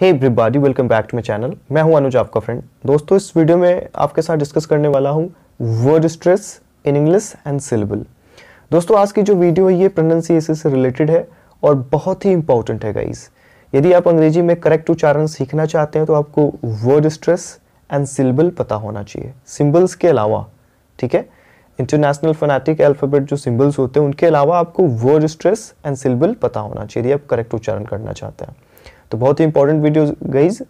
Hey everybody welcome back to my channel मैं हूं अनुज आपका फ्रेंड दोस्तों इस वीडियो में आपके साथ डिस्कस करने वाला हूं word stress in English and syllable दोस्तों आज की जो वीडियो है ये प्रोनाउंसिएशन से रिलेटेड है और बहुत ही इंपॉर्टेंट है गाइस यदि आप अंग्रेजी में करेक्ट उच्चारण सीखना चाहते हैं तो आपको वर्ड स्ट्रेस एंड सिलेबल पता होना चाहिए सिम्बल्स के अलावा ठीक है इंटरनेशनल फोनेटिक अल्फ़ाबेट जो सिम्बल्स होते हैं उनके अलावा आपको वर्ड स्ट्रेस एंड सिलेबल पता होना चाहिए आप करेक्ट उच्चारण करना चाहते हैं तो बहुत ही इंपॉर्टेंट वीडियो गईज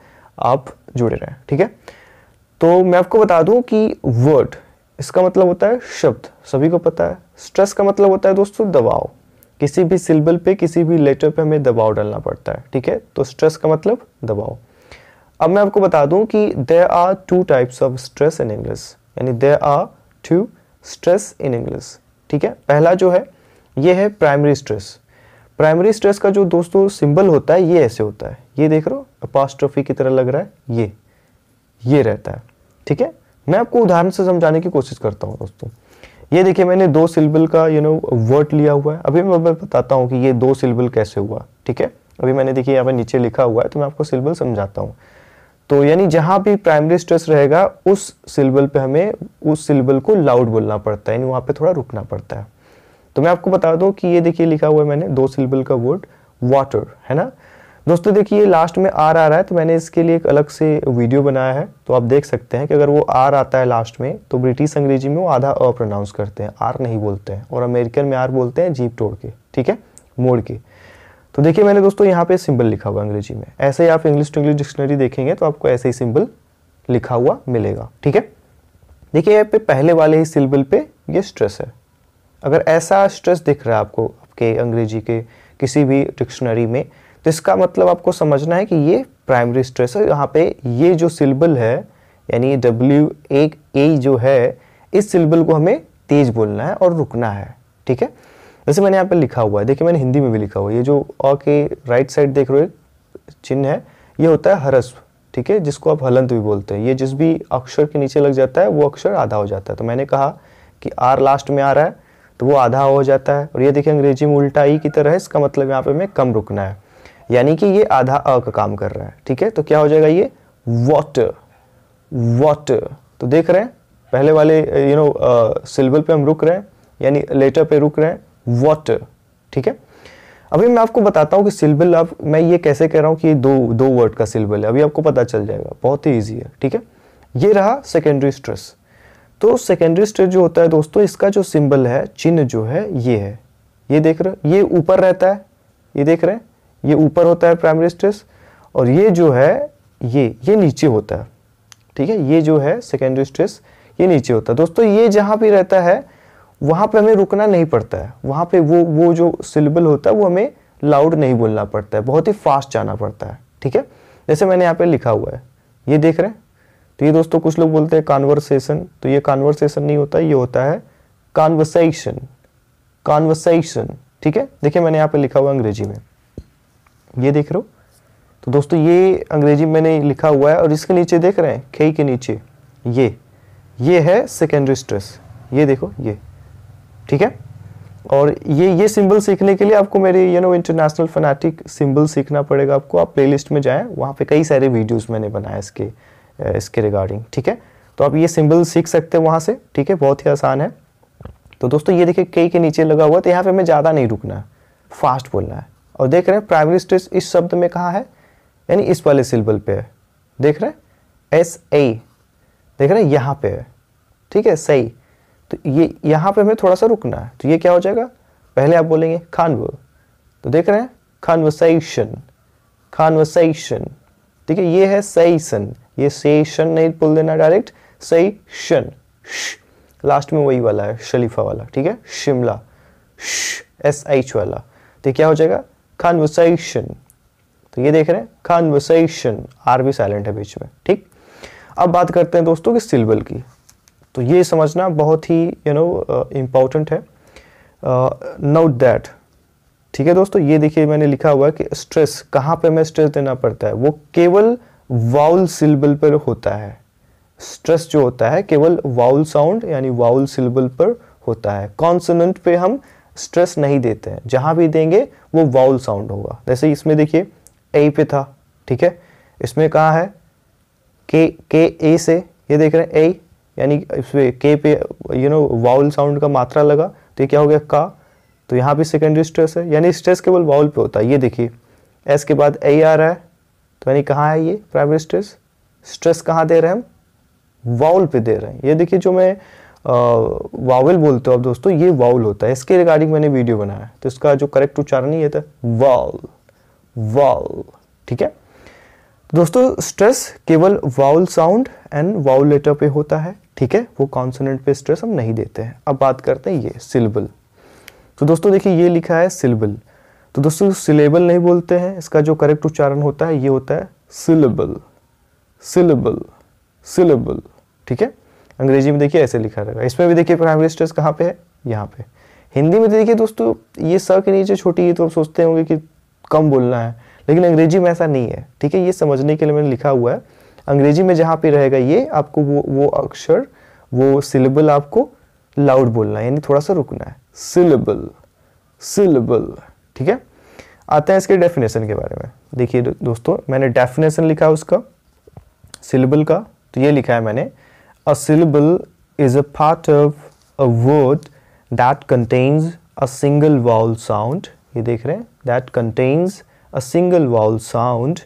आप जुड़े रहें ठीक है तो मैं आपको बता दूं कि वर्ड इसका मतलब होता है शब्द सभी को पता है स्ट्रेस का मतलब होता है दोस्तों दबाव किसी भी सिलेबल पे किसी भी लेटर पे हमें दबाव डालना पड़ता है ठीक है तो स्ट्रेस का मतलब दबाव अब मैं आपको बता दूं कि there are two types of stress in English यानी there are two stress in English ठीक है पहला जो है ये है प्राइमरी स्ट्रेस प्राइमरी स्ट्रेस का जो दोस्तों सिंबल होता है ये ऐसे होता है ये देख रहे हो अपास्ट्रोफी की तरह लग रहा है ये ये रहता है ठीक है मैं आपको उदाहरण से समझाने की कोशिश करता हूँ दोस्तों ये देखिए मैंने दो सिलबल का यू नो वर्ड लिया हुआ है अभी मैं बताता हूँ कि ये दो सिलबल कैसे हुआ ठीक है अभी मैंने देखिए यहाँ पर नीचे लिखा हुआ है तो मैं आपको सिलबल समझाता हूँ तो यानी जहाँ भी प्राइमरी स्ट्रेस रहेगा उस सिलबल पे हमें उस सिलबल को लाउड बोलना पड़ता है यानी वहाँ पे थोड़ा रुकना पड़ता है तो मैं आपको बता दूं कि ये देखिए लिखा हुआ है मैंने दो सिलेबल का वर्ड वाटर है ना दोस्तों देखिए ये लास्ट में आर आ रहा है तो मैंने इसके लिए एक अलग से वीडियो बनाया है तो आप देख सकते हैं कि अगर वो आर आता है लास्ट में तो ब्रिटिश अंग्रेजी में वो आधा अ प्रोनाउंस करते हैं आर नहीं बोलते हैं और अमेरिकन में आर बोलते हैं जीप तोड़ के ठीक है मोड़ के तो देखिए मैंने दोस्तों यहाँ पे सिंबल लिखा हुआ अंग्रेजी में ऐसे ही आप इंग्लिश टू इंग्लिश डिक्शनरी देखेंगे तो आपको ऐसे ही सिंबल लिखा हुआ मिलेगा ठीक है देखिए यहाँ पे पहले वाले ही सिल्बल पे ये स्ट्रेस है अगर ऐसा स्ट्रेस दिख रहा है आपको आपके अंग्रेजी के किसी भी डिक्शनरी में तो इसका मतलब आपको समझना है कि ये प्राइमरी स्ट्रेस है यहाँ पे ये जो सिल्बल है यानी डब्ल्यू एक ए जो है इस सिलेबल को हमें तेज बोलना है और रुकना है ठीक है जैसे मैंने यहाँ पे लिखा हुआ है देखिए मैंने हिंदी में भी लिखा हुआ है ये जो अ के राइट साइड देख रहे हो चिन्ह है ये होता है हरस्व ठीक है जिसको आप हलंत भी बोलते हैं ये जिस भी अक्षर के नीचे लग जाता है वो अक्षर आधा हो जाता है तो मैंने कहा कि आर लास्ट में आ रहा है तो वो आधा हो जाता है और ये देखिए अंग्रेजी में उल्टा ई की तरह है इसका मतलब यहाँ पे हमें कम रुकना है यानी कि ये आधा अ का काम कर रहा है ठीक है तो क्या हो जाएगा ये वॉट वॉट तो देख रहे हैं पहले वाले यू नो सिल्बल पे हम रुक रहे हैं यानी लेटर पे रुक रहे हैं वॉट ठीक है अभी मैं आपको बताता हूँ कि सिल्बल आप मैं ये कैसे कह रहा हूँ कि ये दो दो वर्ड का सिल्बल है अभी आपको पता चल जाएगा बहुत ही ईजी है ठीक है ये रहा सेकेंडरी स्ट्रेस तो सेकेंडरी स्टेट जो होता है दोस्तों इसका जो सिंबल है चिन्ह जो है ये है ये देख रहे ये ऊपर रहता है ये देख रहे हैं ये ऊपर होता है प्राइमरी स्ट्रेस और ये जो है ये ये नीचे होता है ठीक है ये जो है सेकेंडरी स्ट्रेस ये नीचे होता है दोस्तों ये जहाँ भी रहता है वहाँ पे हमें रुकना नहीं पड़ता है वहाँ पे वो वो जो सिलेबल होता है वो हमें लाउड नहीं बोलना पड़ता है बहुत ही फास्ट जाना पड़ता है ठीक है जैसे मैंने यहाँ पे लिखा हुआ है ये देख रहे हैं तो ये दोस्तों कुछ लोग बोलते हैं कॉन्वर्सेशन तो ये कॉन्वर्सेशन नहीं होता ये होता है कॉन्वर्सेशन कॉन्वर्सेशन ठीक है देखिए मैंने यहाँ पे लिखा हुआ अंग्रेजी में ये देख रहे हो तो दोस्तों ये अंग्रेजी मैंने लिखा हुआ है और इसके नीचे देख रहे हैं खेई के नीचे ये ये है सेकेंडरी स्ट्रेस ये देखो ये ठीक है और ये ये सिंबल सीखने के लिए आपको मेरे you know international phonetic symbol सीखना पड़ेगा आपको आप प्लेलिस्ट में जाएं वहाँ पे कई सारे वीडियोस मैंने बनाए इसके इसके रिगार्डिंग ठीक है तो आप ये सिंबल सीख सकते हैं वहाँ से ठीक है बहुत ही आसान है तो दोस्तों ये देखिए कई के नीचे लगा हुआ तो यहाँ पे हमें ज़्यादा नहीं रुकना है फास्ट बोलना है और देख रहे हैं प्राइमरी स्ट्रेस इस शब्द में कहा है यानी इस वाले सिल्बल पे है देख रहे हैं एस ए देख रहे हैं यहाँ पे है ठीक है सही तो ये यहाँ पे हमें थोड़ा सा रुकना है तो ये क्या हो जाएगा पहले आप बोलेंगे खानव तो देख रहे हैं खानवसाइशन खानवसाइशन ठीक है ये है सईसन ये से शन नहीं पुल देना डायरेक्ट सही शन श लास्ट में वही वाला है शलीफा वाला ठीक है शिमला श एस एच वाला तो क्या हो जाएगा कॉन्वर्सेशन तो ये देख रहे हैं कॉन्वर्सेशन आर भी साइलेंट है बीच में ठीक अब बात करते हैं दोस्तों कि सिल्बल की तो ये समझना बहुत ही यू नो इम्पॉर्टेंट है नोट uh, दैट ठीक है दोस्तों ये देखिए मैंने लिखा हुआ है कि स्ट्रेस कहाँ पे हमें स्ट्रेस देना पड़ता है वो केवल वाउल सिलेबल पर होता है स्ट्रेस जो होता है केवल वाउल साउंड यानी वाउल सिलेबल पर होता है कॉन्सोनेंट पे हम स्ट्रेस नहीं देते हैं जहां भी देंगे वो वाउल साउंड होगा जैसे इसमें देखिए ए पे था ठीक है इसमें कहा है के के ए से ये देख रहे हैं ए यानी इसमें के पे यू नो वाउल साउंड का मात्रा लगा तो ये क्या हो गया का तो यहाँ भी सेकेंडरी स्ट्रेस है यानी स्ट्रेस केवल वाउल पे होता है ये देखिए एस के बाद ए आ रहा है तो यानी कहाँ है ये प्राइमरी स्ट्रेस स्ट्रेस कहाँ दे रहे हैं हम वाउल पे दे रहे हैं ये देखिए जो मैं वाउल बोलते हो आप दोस्तों ये वाउल होता है इसके रिगार्डिंग मैंने वीडियो बनाया है तो इसका जो करेक्ट उच्चारण ये था वाउल वाउल ठीक है तो दोस्तों स्ट्रेस केवल vowel sound and vowel letter पे होता है ठीक है वो कॉन्सोनेंट पे स्ट्रेस हम नहीं देते हैं अब बात करते हैं ये सिल्बल तो दोस्तों देखिए ये लिखा है सिल्बल तो दोस्तों सिलेबल नहीं बोलते हैं इसका जो करेक्ट उच्चारण होता है ये होता है सिलेबल सिलेबल सिलेबल ठीक है अंग्रेजी में देखिए ऐसे लिखा रहेगा इसमें भी देखिए प्राइमरी स्ट्रेस कहाँ पे है यहाँ पे हिंदी में देखिए दोस्तों ये स के नीचे छोटी है तो आप सोचते होंगे कि कम बोलना है लेकिन अंग्रेजी में ऐसा नहीं है ठीक है ये समझने के लिए मैंने लिखा हुआ है अंग्रेजी में जहाँ पे रहेगा ये आपको वो वो अक्षर वो सिलेबल आपको लाउड बोलना है यानी थोड़ा सा रुकना है सिलेबल सिलेबल ठीक है आते हैं इसके डेफिनेशन के बारे में देखिए दोस्तों मैंने डेफिनेशन लिखा उसका सिलेबल का तो ये लिखा है मैंने a syllable is a part of a word that contains a single vowel sound ये देख रहे हैं that contains a single vowel sound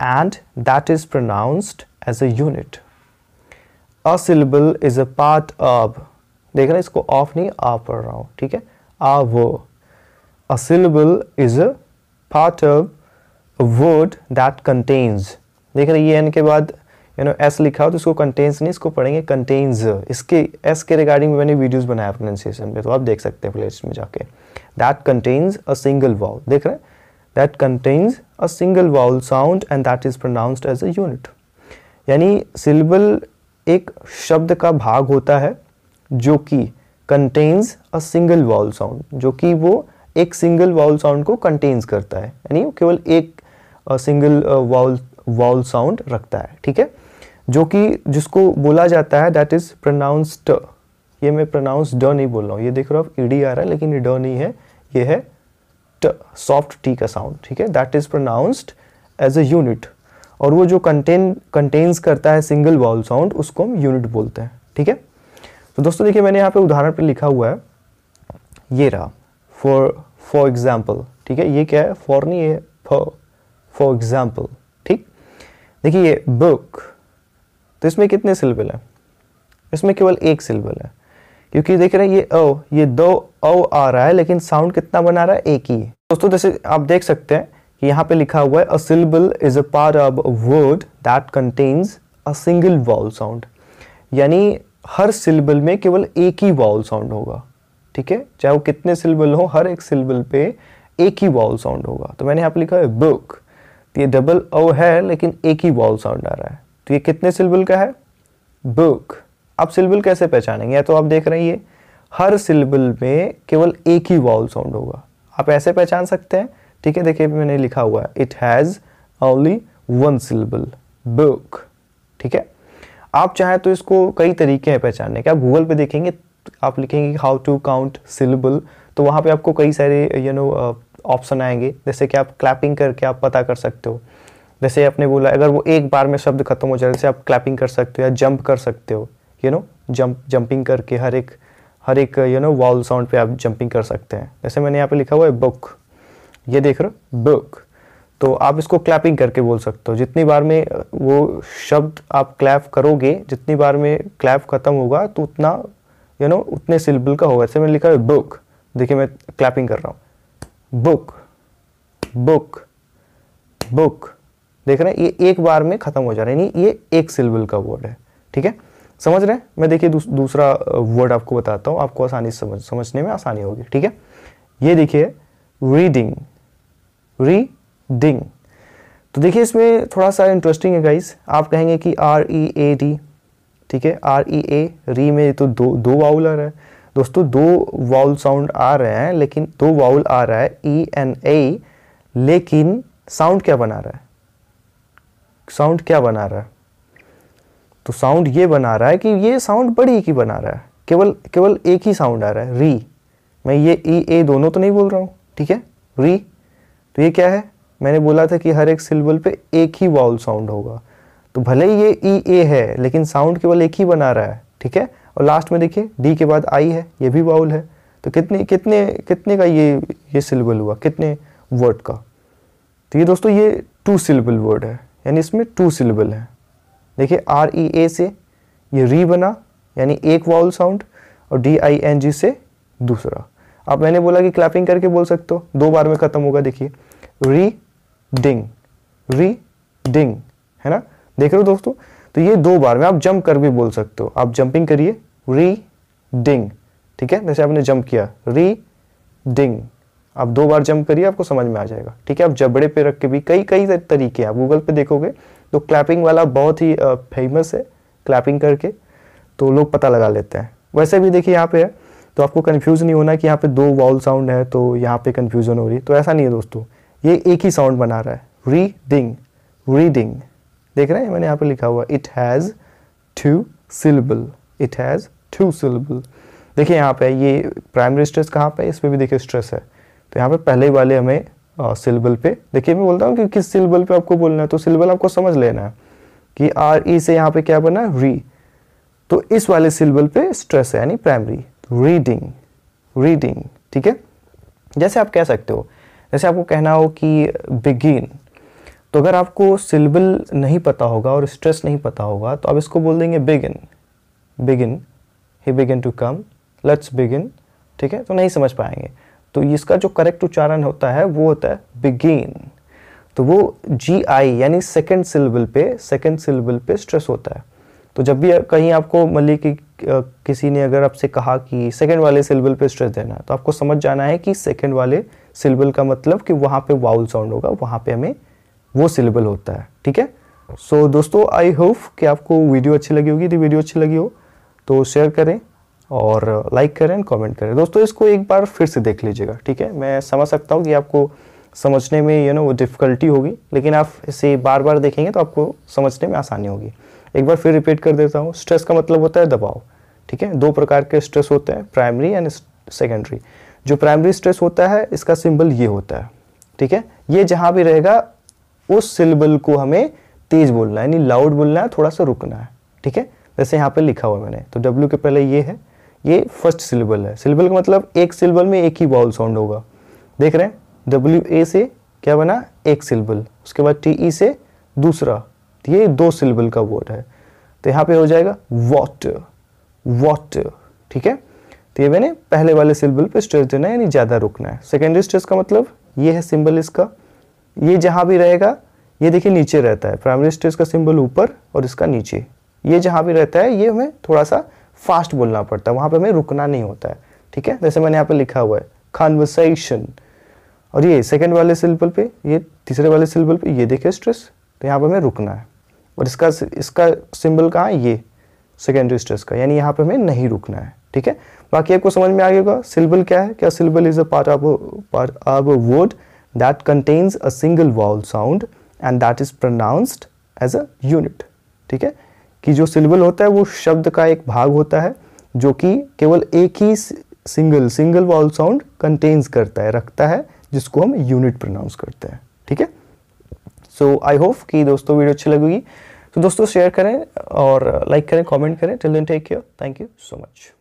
and that is pronounced as a unit a syllable is a part of देख रहे हैं इसको of नहीं आ पढ़ रहा हूँ ठीक है आ वो A syllable is a part of a word that contains. देख रहे ये एन के बाद यू नो एस लिखा हो तो इसको कंटेंस नहीं इसको पढ़ेंगे कंटेंस इसके एस के रिगार्डिंग मैंने वीडियोस बनाया प्रोनाउंसिएशन पे तो आप देख सकते हैं प्लेलिस्ट में जाके that contains a single vowel देख रहे हैं that contains a single vowel sound and that is pronounced as a unit यानी सिलेबल एक शब्द का भाग होता है जो कि contains a single vowel sound जो कि वो एक सिंगल वाउल साउंड को कंटेन्स करता है यानी केवल एक सिंगल वाउल वाउल साउंड रखता है ठीक है जो कि जिसको बोला जाता है दैट इज प्रोनाउंस ये मैं प्रनाउंस ड नहीं बोल रहा हूँ ये देख रहे हो आप ईडी e आ रहा है लेकिन ये ड नहीं है ये है ट सॉफ्ट टी का साउंड ठीक है that is pronounced as a unit और वो जो कंटेन कंटेन्स करता है सिंगल वाउल साउंड उसको हम यूनिट बोलते हैं ठीक है तो दोस्तों देखिए मैंने यहाँ पे उदाहरण पे लिखा हुआ है ये रहा फॉर फॉर एग्जाम्पल ठीक है ये क्या है फॉर नहीं है फॉर एग्जाम्पल ठीक देखिए ये बुक तो इसमें कितने सिलेबल हैं इसमें केवल एक सिलेबल है क्योंकि देख रहे हैं ये ओ ये दो ओ आ रहा है लेकिन साउंड कितना बना रहा है एक ही दोस्तों जैसे आप देख सकते हैं कि यहाँ पे लिखा हुआ है a syllable is a part of word that contains a single vowel sound यानी हर सिलेबल में केवल एक ही वाउल साउंड होगा ठीक है चाहे वो कितने सिलेबल हो हर एक सिलेबल पे एक ही वाउल साउंड होगा तो मैंने यहाँ पे लिखा है बुक तो ये डबल ओ है लेकिन एक ही वाउल साउंड आ रहा है तो ये कितने सिलेबल का है बुक आप सिलेबल कैसे पहचानेंगे या तो आप देख रहे हैं ये हर सिलेबल में केवल एक ही वाउल साउंड होगा आप ऐसे पहचान सकते हैं ठीक है देखिए मैंने लिखा हुआ है it has only one syllable book ठीक है आप चाहें तो इसको कई तरीके हैं पहचानने के आप गूगल पे देखेंगे आप लिखेंगे हाउ टू काउंट सिलेबल तो वहाँ पे आपको कई सारे यू नो ऑप्शन आएंगे जैसे कि आप क्लैपिंग करके आप पता कर सकते हो जैसे आपने बोला अगर वो एक बार में शब्द खत्म हो जाए जैसे आप क्लैपिंग कर सकते हो या जंप कर सकते हो यू नो जंप जंपिंग करके हर एक हर एक यू नो वॉल साउंड पे आप जंपिंग कर सकते हैं जैसे मैंने यहाँ पे लिखा हुआ है बुक ये देख रहे हो बुक तो आप इसको क्लैपिंग करके बोल सकते हो जितनी बार में uh, वो शब्द आप क्लैप करोगे जितनी बार में क्लैप खत्म होगा तो उतना यू नो उतने सिल्बल का होगा जैसे मैंने लिखा है बुक देखिए मैं क्लैपिंग कर रहा हूँ बुक बुक बुक देख रहे हैं ये एक बार में ख़त्म हो जा रहा है यानी ये एक सिलबल का वर्ड है ठीक है समझ रहे हैं मैं देखिए दूस, दूसरा वर्ड आपको बताता हूँ आपको आसानी से समझ समझने में आसानी होगी ठीक है ये देखिए रीडिंग रीडिंग तो देखिए इसमें थोड़ा सा इंटरेस्टिंग है गाइस आप कहेंगे कि आर ई ए डी ठीक है आर ई ए री में तो दो दो वाउल आ रहा है दोस्तों दो वाउल साउंड आ रहे हैं लेकिन दो वाउल आ रहा है ई एन ए लेकिन साउंड क्या बना रहा है साउंड क्या बना रहा है तो साउंड ये बना रहा है कि ये साउंड बड़ी की बना रहा है केवल केवल एक ही साउंड आ रहा है री मैं ये ई e, ए दोनों तो नहीं बोल रहा हूँ ठीक है री तो ये क्या है मैंने बोला था कि हर एक सिलेबल पे एक ही वाउल साउंड होगा तो भले ही ये ई e, ए है लेकिन साउंड केवल एक ही बना रहा है ठीक है और लास्ट में देखिए डी के बाद आई है ये भी वाउल है तो कितने कितने कितने का ये ये सिलेबल हुआ कितने वर्ड का तो ये दोस्तों ये टू सिलेबल वर्ड है यानी इसमें टू सिलेबल है देखिए आर ई ए से ये री बना यानी एक वाउल साउंड और डी आई एन जी से दूसरा अब मैंने बोला कि क्लैपिंग करके बोल सकते हो दो बार में ख़त्म होगा देखिए री डिंग री डिंग है ना देख रहे हो दोस्तों तो ये दो बार में आप जंप कर भी बोल सकते हो आप जंपिंग करिए री डिंग ठीक है जैसे आपने जंप किया री डिंग आप दो बार जंप करिए आपको समझ में आ जाएगा ठीक है आप जबड़े पे रख के भी कई कई तरीके आप गूगल पे देखोगे तो क्लैपिंग वाला बहुत ही फेमस है क्लैपिंग करके तो लोग पता लगा लेते हैं वैसे भी देखिए यहाँ पे है तो आपको कन्फ्यूज़ नहीं होना कि यहाँ पे दो वाउल साउंड है तो यहाँ पे कन्फ्यूज़न हो रही है तो ऐसा नहीं है दोस्तों ये एक ही साउंड बना रहा है रीडिंग रीडिंग देख रहे हैं मैंने यहाँ पे लिखा हुआ it has two syllable it has two syllable देखिए यहाँ पे ये प्राइमरी स्ट्रेस कहाँ पे है इस पर भी देखिए स्ट्रेस है तो यहाँ पे पहले वाले हमें सिलेबल पे देखिए मैं बोलता हूँ कि किस सिलेबल पे आपको बोलना है तो सिलेबल आपको समझ लेना है कि आर ई e से यहाँ पे क्या बना है री तो इस वाले सिलेबल पे स्ट्रेस है यानी प्राइमरी रीडिंग रीडिंग ठीक है जैसे आप कह सकते हो जैसे आपको कहना हो कि बिगिन तो अगर आपको सिलेबल नहीं पता होगा और स्ट्रेस नहीं पता होगा तो आप इसको बोल देंगे बिगिन बिगिन ही begin to come let's begin ठीक है तो नहीं समझ पाएंगे तो इसका जो करेक्ट उच्चारण होता है वो होता है बिगेन तो वो जी आई यानी सेकेंड सिलेबल पे सेकेंड सिलेबल पे स्ट्रेस होता है तो जब भी कहीं आपको मान ली कि किसी ने अगर आपसे कहा कि सेकेंड वाले सिलेबल पे स्ट्रेस देना है तो आपको समझ जाना है कि सेकेंड वाले सिलेबल का मतलब कि वहाँ पे वाउल साउंड होगा वहाँ पे हमें वो सिलेबल होता है ठीक है सो so, दोस्तों आई होप कि आपको वीडियो अच्छी लगी होगी यदि वीडियो अच्छी लगी हो तो शेयर करें और लाइक करें कमेंट करें दोस्तों इसको एक बार फिर से देख लीजिएगा ठीक है मैं समझ सकता हूँ कि आपको समझने में यू नो वो डिफ़िकल्टी होगी लेकिन आप इसे बार बार देखेंगे तो आपको समझने में आसानी होगी एक बार फिर रिपीट कर देता हूँ स्ट्रेस का मतलब होता है दबाव ठीक है दो प्रकार के स्ट्रेस होते हैं प्राइमरी एंड सेकेंडरी जो प्राइमरी स्ट्रेस होता है इसका सिंबल ये होता है ठीक है ये जहाँ भी रहेगा उस सिलेबल को हमें तेज बोलना है यानी लाउड बोलना है थोड़ा सा रुकना है ठीक है जैसे यहाँ पर लिखा हुआ मैंने तो डब्ल्यू के पहले ये है ये फर्स्ट सिलेबल है सिलेबल का मतलब एक सिलेबल में एक ही बाउल साउंड होगा देख रहे हैं डब्ल्यू ए से क्या बना एक सिलेबल उसके बाद टी ई e से दूसरा ये दो सिलेबल का वर्ड है तो यहाँ पे हो जाएगा वॉट वॉट ठीक है तो ये मैंने पहले वाले सिलेबल पे स्ट्रेस देना है यानी ज़्यादा रुकना है सेकेंडरी स्ट्रेस का मतलब ये है सिंबल इसका ये जहाँ भी रहेगा ये देखिए नीचे रहता है प्राइमरी स्ट्रेस का सिंबल ऊपर और इसका नीचे ये जहाँ भी रहता है ये हमें थोड़ा सा फास्ट बोलना पड़ता है वहाँ पर हमें रुकना नहीं होता है ठीक है जैसे मैंने यहाँ पे लिखा हुआ है कॉन्वर्सेशन और ये सेकेंड वाले सिल्बल पे ये तीसरे वाले सिलबल पे ये देखिए स्ट्रेस तो यहाँ पर हमें रुकना है और इसका इसका सिंबल कहाँ है ये सेकेंडरी स्ट्रेस का यानी यहाँ पे हमें नहीं रुकना है ठीक है बाकी आपको समझ में आ गया होगा सिल्बल क्या है क्या syllable is a part of part of word that contains a single vowel sound and that is pronounced as a unit ठीक है कि जो सिलेबल होता है वो शब्द का एक भाग होता है जो कि केवल एक ही single single vowel sound contains करता है रखता है जिसको हम यूनिट प्रोनाउंस करते हैं ठीक है सो आई होप कि दोस्तों वीडियो अच्छी लगेगी तो so, दोस्तों शेयर करें और लाइक करें कमेंट करें till then take care thank you so much